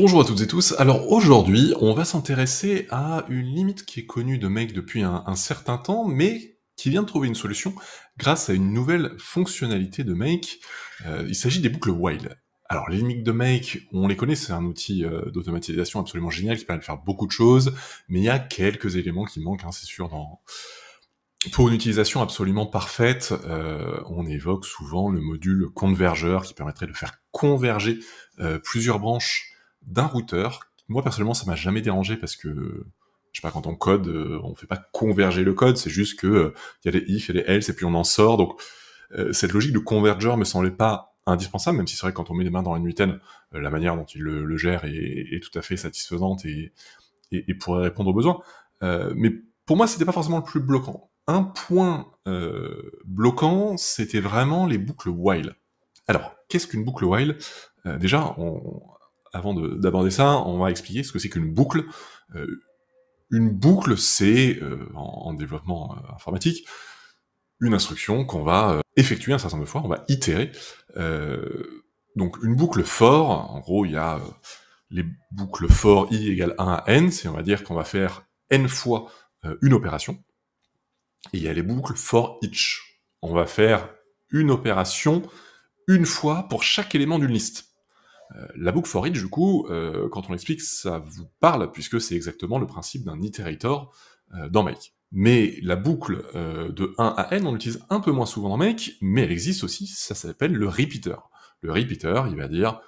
Bonjour à toutes et tous. Alors aujourd'hui, on va s'intéresser à une limite qui est connue de Make depuis un, certain temps, mais qui vient de trouver une solution grâce à une nouvelle fonctionnalité de Make. Euh, il s'agit des boucles Wild. Alors les limites de Make, on les connaît, c'est un outil euh, d'automatisation absolument génial qui permet de faire beaucoup de choses, mais il y a quelques éléments qui manquent, hein, c'est sûr, Pour une utilisation absolument parfaite, euh, on évoque souvent le module convergeur qui permettrait de faire converger plusieurs branches d'un routeur. Moi, personnellement, ça m'a jamais dérangé parce que, je sais pas, quand on code, euh, on fait pas converger le code, c'est juste que euh, il y a des if et des else et puis on en sort. Donc, euh, cette logique de converger me semblait pas indispensable, même si c'est vrai que quand on met les mains dans la nuitaine, la manière dont il le, gère est, tout à fait satisfaisante et, pourrait répondre aux besoins. mais pour moi, c'était pas forcément le plus bloquant. Un point bloquant, c'était vraiment les boucles while. Alors, qu'est-ce qu'une boucle while Déjà, on, avant d'aborder ça, on va expliquer ce que c'est qu'une boucle. Euh, une boucle, c'est, euh, en, développement euh, informatique, une instruction qu'on va effectuer un certain nombre de fois, on va itérer. donc une boucle for, en gros, il y a les boucles for i égale 1 à n, c'est on va dire qu'on va faire n fois une opération. Et il y a les boucles for each. On va faire une opération une fois pour chaque élément d'une liste. Euh, la boucle for it, du coup, euh, quand on l'explique, ça vous parle, puisque c'est exactement le principe d'un iterator euh, dans Make. Mais la boucle de 1 à n, on l'utilise un peu moins souvent dans Make, mais elle existe aussi, ça s'appelle le repeater. Le repeater, il va dire,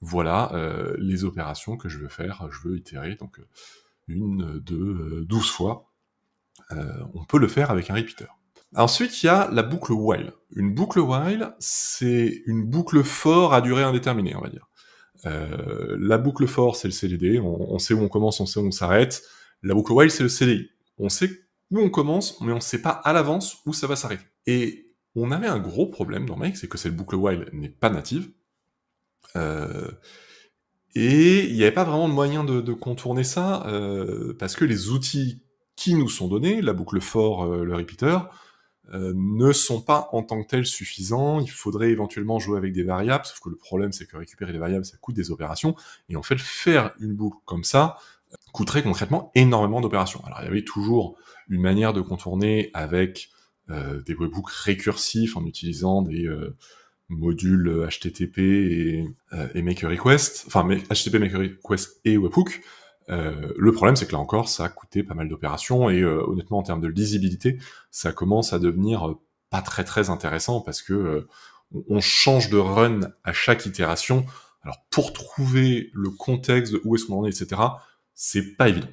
voilà les opérations que je veux faire, je veux itérer, donc une, deux, douze fois. on peut le faire avec un repeater. Ensuite, il y a la boucle while. Une boucle while, c'est une boucle for à durée indéterminée, on va dire. Euh, la boucle for, c'est le CDD, on, sait où on commence, on sait où on s'arrête. La boucle while, c'est le CDI. On sait où on commence, mais on ne sait pas à l'avance où ça va s'arrêter. Et on avait un gros problème dans Make, c'est que cette boucle while n'est pas native. Euh, et il n'y avait pas vraiment de moyen de, contourner ça, euh, parce que les outils qui nous sont donnés, la boucle for, le repeater, euh, ne sont pas en tant que tels suffisants. Il faudrait éventuellement jouer avec des variables, sauf que le problème c'est que récupérer les variables, ça coûte des opérations. Et en fait, faire une boucle comme ça euh, coûterait concrètement énormément d'opérations. Alors il y avait toujours une manière de contourner avec euh, des webbooks récursifs en utilisant des modules HTTP et, Make Request, enfin HTTP Make Request et webhook, euh, le problème, c'est que là encore, ça a coûté pas mal d'opérations et euh, honnêtement, en termes de lisibilité, ça commence à devenir euh, pas très très intéressant parce que on change de run à chaque itération. Alors pour trouver le contexte où est-ce qu'on en est, etc., c'est pas évident.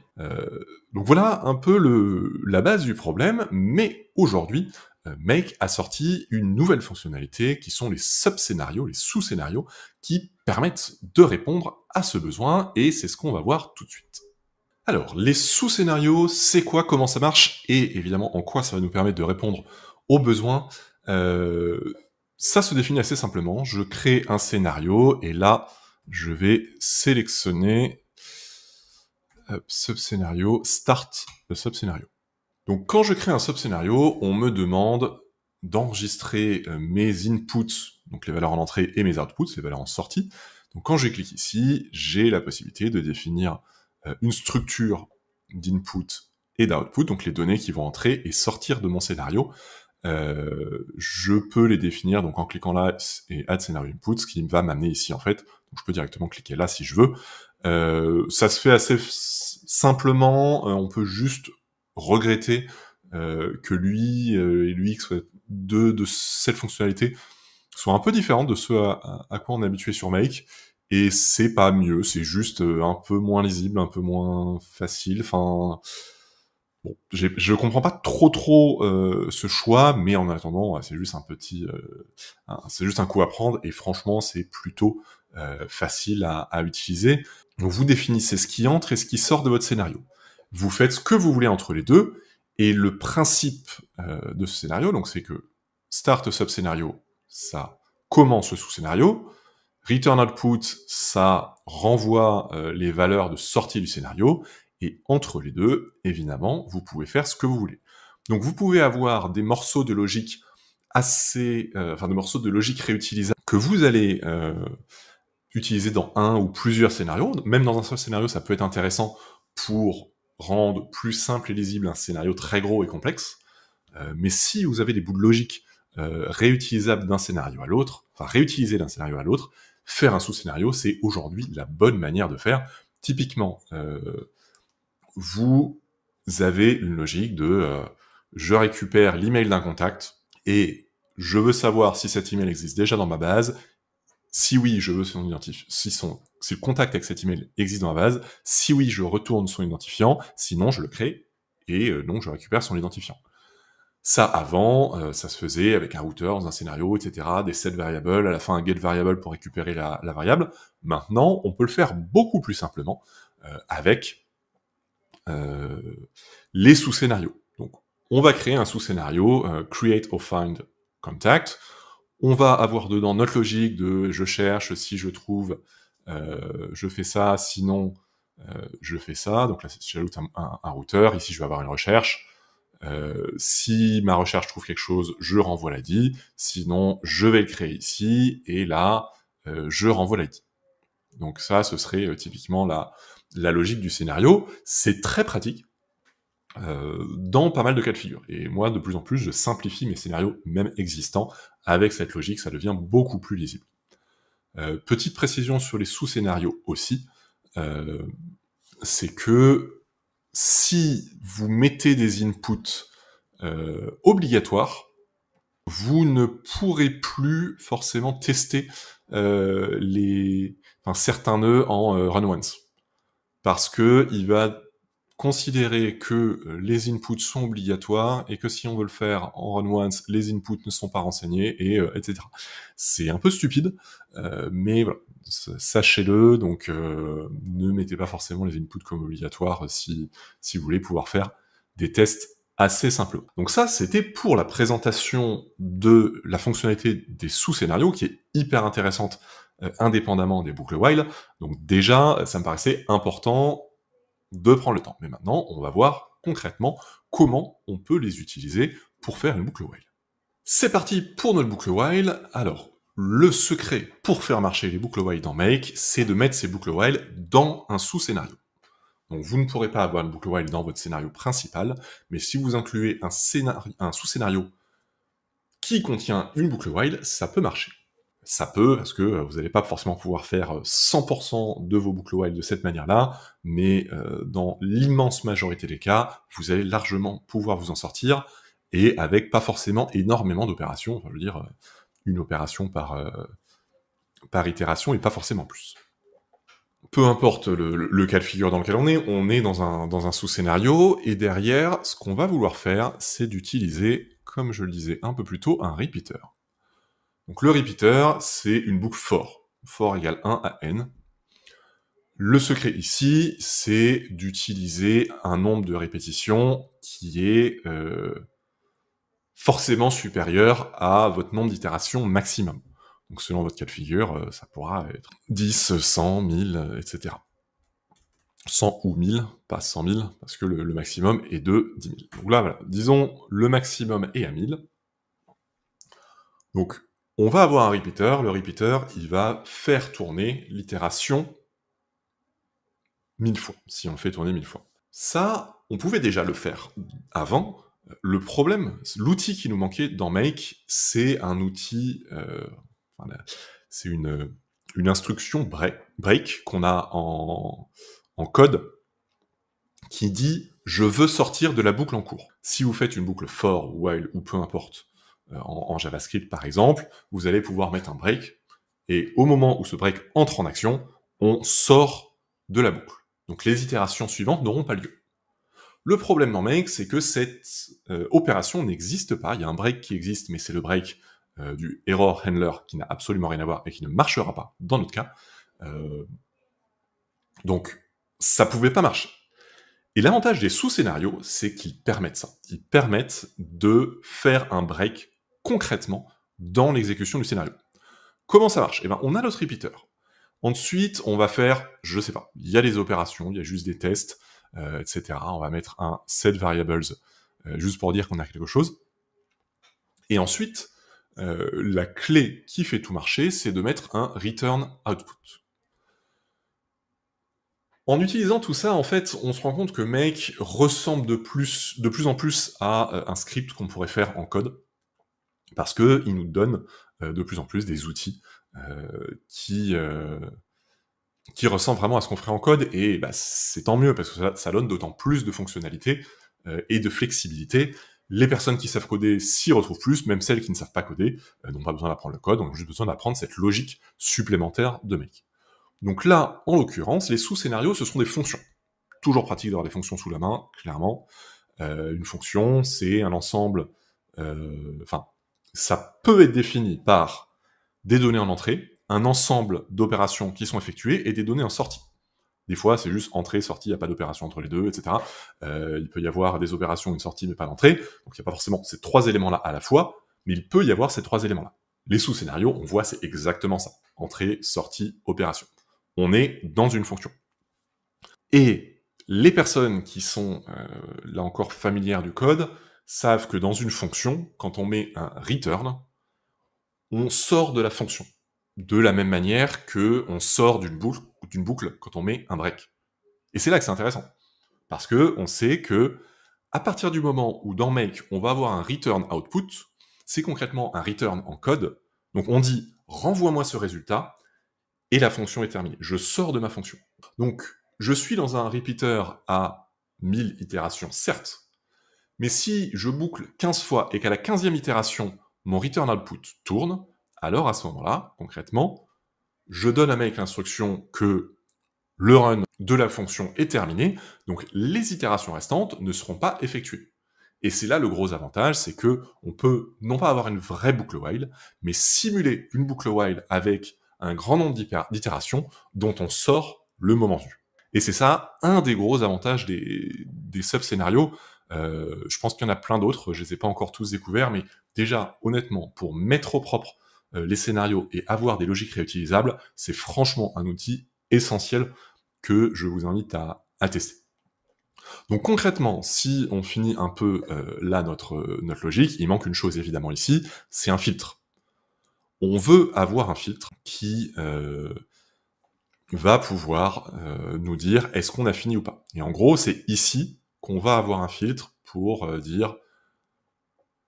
donc voilà un peu la base du problème, mais aujourd'hui, euh, Make a sorti une nouvelle fonctionnalité qui sont les sub-scénarios, les sous-scénarios qui permettent de répondre à ce besoin et c'est ce qu'on va voir tout de suite. Alors, les sous-scénarios, c'est quoi, comment ça marche et évidemment en quoi ça va nous permettre de répondre aux besoins. Euh, ça se définit assez simplement. Je crée un scénario et là, je vais sélectionner sub-scénario, start le sub-scénario. Donc quand je crée un sub-scénario, on me demande d'enregistrer euh, mes inputs, donc les valeurs en entrée, et mes outputs, les valeurs en sortie. Donc quand je clique ici, j'ai la possibilité de définir euh, une structure d'input et d'output, donc les données qui vont entrer et sortir de mon scénario. Euh, je peux les définir donc en cliquant là et add Scenario input, ce qui va m'amener ici en fait. Donc je peux directement cliquer là si je veux. ça se fait assez simplement, on peut juste regretter euh, que lui euh, et lui l'UX, deux de cette fonctionnalité, soient un peu différentes de ce à, quoi on est habitué sur Make et c'est pas mieux, c'est juste euh, un peu moins lisible, un peu moins facile. Enfin, bon, je comprends pas trop trop euh, ce choix, mais en attendant, c'est juste un petit, c'est juste un coup à prendre, et franchement, c'est plutôt facile à, à, utiliser. vous définissez ce qui entre et ce qui sort de votre scénario vous faites ce que vous voulez entre les deux, et le principe euh, de ce scénario, donc c'est que start sub-scénario, ça commence le sous-scénario, return output, ça renvoie euh, les valeurs de sortie du scénario, et entre les deux, évidemment, vous pouvez faire ce que vous voulez. Donc vous pouvez avoir des morceaux de logique assez, euh, enfin des morceaux de logique réutilisables que vous allez utiliser dans un ou plusieurs scénarios. Même dans un seul scénario, ça peut être intéressant pour rendre plus simple et lisible un scénario très gros et complexe. Euh, mais si vous avez des bouts de logique euh, réutilisables d'un scénario à l'autre, enfin réutiliser d'un scénario à l'autre, faire un sous-scénario, c'est aujourd'hui la bonne manière de faire. Typiquement, euh, vous avez une logique de je récupère l'email d'un contact et je veux savoir si cet email existe déjà dans ma base, si oui, je veux son identifiant, si, le contact avec cet email existe dans la base, si oui, je retourne son identifiant, sinon je le crée et euh, donc je récupère son identifiant. Ça, avant, euh, ça se faisait avec un routeur, dans un scénario, etc., des set variables, à la fin un get variable pour récupérer la, variable. Maintenant, on peut le faire beaucoup plus simplement euh, avec les sous-scénarios. Donc, on va créer un sous-scénario, create or find contact, on va avoir dedans notre logique de je cherche, si je trouve, euh, je fais ça, sinon euh, je fais ça. Donc là, j'ajoute un, un, routeur. Ici, je vais avoir une recherche. Euh, si ma recherche trouve quelque chose, je renvoie l'ID. Sinon, je vais le créer ici et là, je renvoie la l'ID. Donc ça, ce serait typiquement la, la logique du scénario. C'est très pratique euh, dans pas mal de cas de figure. Et moi, de plus en plus, je simplifie mes scénarios, même existants. Avec cette logique, ça devient beaucoup plus lisible. Euh, petite précision sur les sous-scénarios aussi, euh, c'est que si vous mettez des inputs obligatoires, vous ne pourrez plus forcément tester les, enfin, certains nœuds en run once parce que il va considérer que euh, les inputs sont obligatoires et que si on veut le faire en run once, les inputs ne sont pas renseignés, et euh, etc. C'est un peu stupide, euh, mais sachez-le, donc ne mettez pas forcément les inputs comme obligatoires si, si vous voulez pouvoir faire des tests assez simples. Donc ça, c'était pour la présentation de la fonctionnalité des sous-scénarios, qui est hyper intéressante indépendamment des boucles while. Donc déjà, ça me paraissait important de prendre le temps. Mais maintenant, on va voir concrètement comment on peut les utiliser pour faire une boucle while. C'est parti pour notre boucle while. Alors, le secret pour faire marcher les boucles while dans Make, c'est de mettre ces boucles while dans un sous-scénario. Donc vous ne pourrez pas avoir une boucle while dans votre scénario principal, mais si vous incluez un, un sous-scénario qui contient une boucle while, ça peut marcher ça peut, parce que euh, vous n'allez pas forcément pouvoir faire 100% euh, de vos boucles while de cette manière-là, mais euh, dans l'immense majorité des cas, vous allez largement pouvoir vous en sortir, et avec pas forcément énormément d'opérations, enfin, je veux dire, une opération par, par itération et pas forcément plus. Peu importe le, cas de figure dans lequel on est, on est dans un, dans un sous-scénario, et derrière, ce qu'on va vouloir faire, c'est d'utiliser, comme je le disais un peu plus tôt, un repeater. Donc le repeater, c'est une boucle for. For égale 1 à n. Le secret ici, c'est d'utiliser un nombre de répétitions qui est euh, forcément supérieur à votre nombre d'itérations maximum. Donc selon votre cas de figure, euh, ça pourra être 10, 100, 1000, etc. 100 ou 1000, pas 100 000, parce que le, le maximum est de 10 000. Donc là, voilà, disons le maximum est à 1000. Donc on va avoir un repeater. Le repeater, il va faire tourner l'itération mille fois, si on le fait tourner mille fois. Ça, on pouvait déjà le faire avant. Le problème, l'outil qui nous manquait dans Make, c'est un outil, euh, c'est une, instruction break, qu'on a en, en code qui dit je veux sortir de la boucle en cours. Si vous faites une boucle for, while ou peu importe, euh, en, JavaScript par exemple, vous allez pouvoir mettre un break, et au moment où ce break entre en action, on sort de la boucle. Donc les itérations suivantes n'auront pas lieu. Le problème dans Make, c'est que cette euh, opération n'existe pas. Il y a un break qui existe, mais c'est le break euh, du error handler qui n'a absolument rien à voir et qui ne marchera pas dans notre cas. donc ça ne pouvait pas marcher. Et l'avantage des sous-scénarios, c'est qu'ils permettent ça. Ils permettent de faire un break concrètement dans l'exécution du scénario. Comment ça marche Eh bien, on a notre repeater. Ensuite, on va faire, je sais pas, il y a des opérations, il y a juste des tests, euh, etc. On va mettre un set variables euh, juste pour dire qu'on a quelque chose. Et ensuite, euh, la clé qui fait tout marcher, c'est de mettre un return output. En utilisant tout ça, en fait, on se rend compte que Make ressemble de plus en plus à un script qu'on pourrait faire en code parce qu'ils nous donnent euh, de plus en plus des outils euh, qui, euh, qui ressemblent vraiment à ce qu'on ferait en code, et bah, c'est tant mieux, parce que ça, donne d'autant plus de fonctionnalités et de flexibilité. Les personnes qui savent coder s'y retrouvent plus, même celles qui ne savent pas coder n'ont pas besoin d'apprendre le code, ont juste besoin d'apprendre cette logique supplémentaire de mec. Donc là, en l'occurrence, les sous-scénarios, ce sont des fonctions. Toujours pratique d'avoir des fonctions sous la main, clairement. une fonction, c'est un ensemble, enfin, ça peut être défini par des données en entrée, un ensemble d'opérations qui sont effectuées et des données en sortie. Des fois, c'est juste entrée, sortie, il n'y a pas d'opération entre les deux, etc. Euh, il peut y avoir des opérations, une sortie, mais pas d'entrée. Donc il n'y a pas forcément ces trois éléments-là à la fois, mais il peut y avoir ces trois éléments-là. Les sous-scénarios, on voit, c'est exactement ça. Entrée, sortie, opération. On est dans une fonction. Et les personnes qui sont, euh, là encore, familières du code, savent que dans une fonction, quand on met un return, on sort de la fonction. De la même manière que on sort d'une boucle, boucle quand on met un break. Et c'est là que c'est intéressant. Parce que on sait que à partir du moment où dans make on va avoir un return output, c'est concrètement un return en code. Donc on dit renvoie-moi ce résultat et la fonction est terminée. Je sors de ma fonction. Donc je suis dans un repeater à 1000 itérations, certes, mais si je boucle 15 fois et qu'à la 15e itération, mon return output tourne, alors à ce moment-là, concrètement, je donne à make l'instruction que le run de la fonction est terminé, donc les itérations restantes ne seront pas effectuées. Et c'est là le gros avantage, c'est que on peut non pas avoir une vraie boucle while, mais simuler une boucle while avec un grand nombre d'itérations dont on sort le moment vu. Et c'est ça un des gros avantages des, des sub-scénarios, euh, je pense qu'il y en a plein d'autres, je ne les ai pas encore tous découverts, mais déjà, honnêtement, pour mettre au propre euh, les scénarios et avoir des logiques réutilisables, c'est franchement un outil essentiel que je vous invite à, tester. Donc concrètement, si on finit un peu euh, là notre, notre logique, il manque une chose évidemment ici, c'est un filtre. On veut avoir un filtre qui va pouvoir nous dire est-ce qu'on a fini ou pas. Et en gros, c'est ici qu'on va avoir un filtre pour euh, dire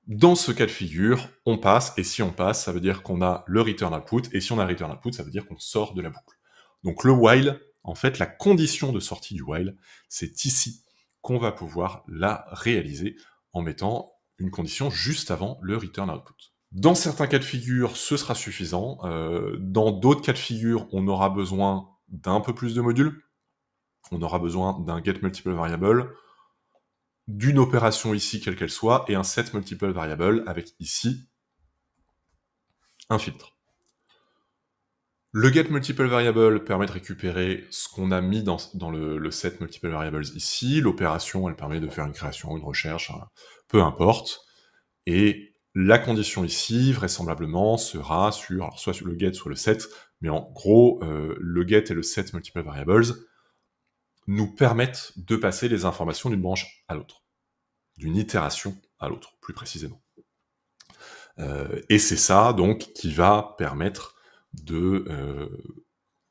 dans ce cas de figure, on passe, et si on passe, ça veut dire qu'on a le return output, et si on a return output, ça veut dire qu'on sort de la boucle. Donc le while, en fait, la condition de sortie du while, c'est ici qu'on va pouvoir la réaliser en mettant une condition juste avant le return output. Dans certains cas de figure, ce sera suffisant. Euh, dans d'autres cas de figure, on aura besoin d'un peu plus de modules. On aura besoin d'un get multiple variable, d'une opération ici, quelle qu'elle soit, et un set multiple variable avec ici un filtre. Le get multiple variable permet de récupérer ce qu'on a mis dans, le, set multiple variables ici. L'opération, elle permet de faire une création, une recherche, hein. peu importe. Et la condition ici, vraisemblablement, sera sur soit sur le get, soit le set. Mais en gros, euh, le get et le set multiple variables, nous permettent de passer les informations d'une branche à l'autre, d'une itération à l'autre, plus précisément. Euh, et c'est ça, donc, qui va permettre de euh,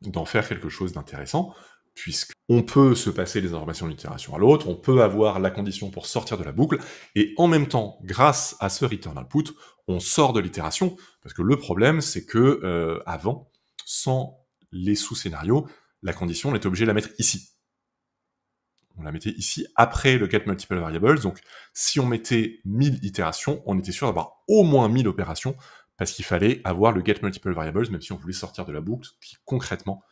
d'en faire quelque chose d'intéressant, puisqu'on peut se passer les informations d'une itération à l'autre, on peut avoir la condition pour sortir de la boucle, et en même temps, grâce à ce return output, on sort de l'itération, parce que le problème, c'est que euh, avant, sans les sous-scénarios, la condition, on était obligé de la mettre ici, on la mettait ici après le get multiple variables. Donc, si on mettait 1000 itérations, on était sûr d'avoir au moins 1000 opérations parce qu'il fallait avoir le get multiple variables, même si on voulait sortir de la boucle, qui concrètement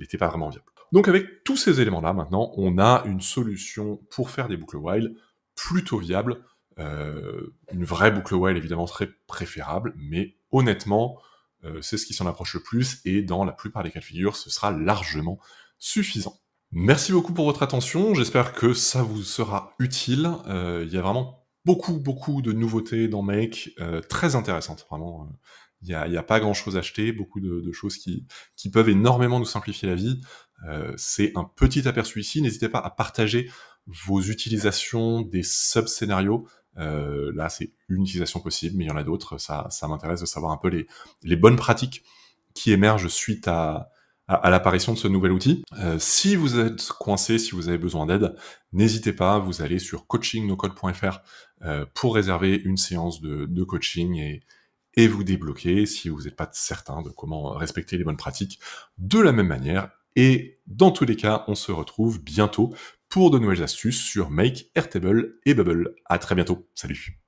n'était euh, pas vraiment viable. Donc, avec tous ces éléments-là, maintenant, on a une solution pour faire des boucles while plutôt viable. Euh, une vraie boucle while, évidemment, très préférable, mais honnêtement, euh, c'est ce qui s'en approche le plus, et dans la plupart des cas de figure, ce sera largement suffisant. Merci beaucoup pour votre attention. J'espère que ça vous sera utile. Euh, il y a vraiment beaucoup, beaucoup de nouveautés dans Make, euh, très intéressantes, vraiment. Euh, il n'y a, pas grand-chose à acheter, beaucoup de, choses qui, peuvent énormément nous simplifier la vie. C'est un petit aperçu ici. N'hésitez pas à partager vos utilisations des sub-scénarios là, c'est une utilisation possible, mais il y en a d'autres. Ça, ça m'intéresse de savoir un peu les, les, bonnes pratiques qui émergent suite à, à, l'apparition de ce nouvel outil. Euh, si vous êtes coincé, si vous avez besoin d'aide, n'hésitez pas, vous allez sur coachingnocode.fr euh, pour réserver une séance de, coaching et, et vous débloquer si vous n'êtes pas certain de comment respecter les bonnes pratiques de la même manière. Et dans tous les cas, on se retrouve bientôt pour de nouvelles astuces sur Make, Airtable et Bubble. À très bientôt. Salut.